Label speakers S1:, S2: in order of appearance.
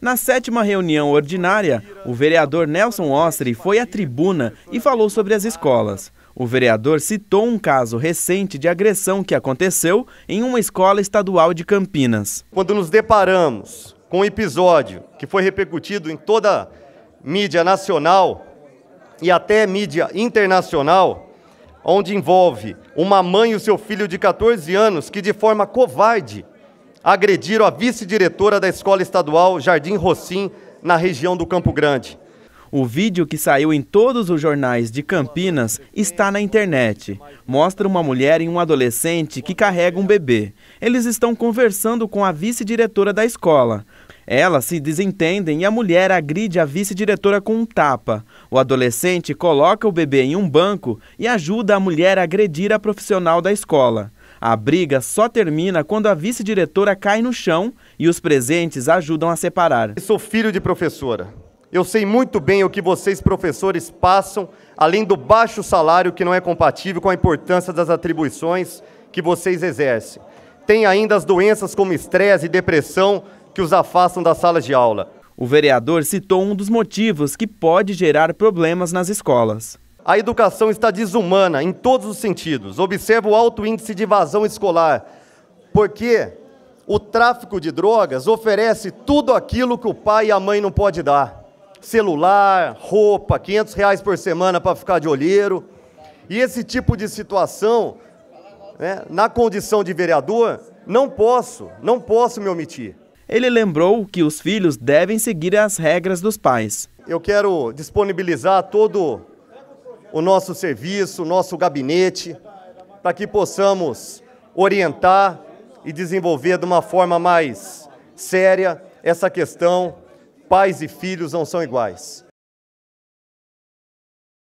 S1: Na sétima reunião ordinária, o vereador Nelson Ostri foi à tribuna e falou sobre as escolas. O vereador citou um caso recente de agressão que aconteceu em uma escola estadual de Campinas. Quando nos deparamos com um episódio que foi repercutido em
S2: toda mídia nacional e até mídia internacional, onde envolve uma mãe e o seu filho de 14 anos que de forma covarde agrediram a vice-diretora da Escola Estadual Jardim Rocim, na região
S1: do Campo Grande. O vídeo que saiu em todos os jornais de Campinas está na internet. Mostra uma mulher e um adolescente que carrega um bebê. Eles estão conversando com a vice-diretora da escola. Elas se desentendem e a mulher agride a vice-diretora com um tapa. O adolescente coloca o bebê em um banco e ajuda a mulher a agredir a profissional da escola. A briga só termina quando a vice-diretora cai no chão e os presentes ajudam a separar. Eu sou filho de professora.
S2: Eu sei muito bem o que vocês, professores, passam, além do baixo salário que não é compatível com a importância das atribuições que vocês exercem. Tem ainda as doenças como estresse e depressão que os afastam das salas de aula. O vereador citou um dos motivos que pode gerar problemas nas escolas. A educação está desumana em todos os sentidos. Observa o alto índice de evasão escolar, porque o tráfico de drogas oferece tudo aquilo que o pai e a mãe não pode dar. Celular, roupa, 500 reais por semana para ficar de olheiro. E esse tipo de situação, né, na condição de vereador, não posso, não posso me omitir. Ele lembrou que os filhos devem seguir as regras dos pais. Eu quero disponibilizar todo o nosso serviço, o nosso gabinete, para que possamos orientar e desenvolver de uma forma mais séria essa questão. Pais e filhos não são iguais.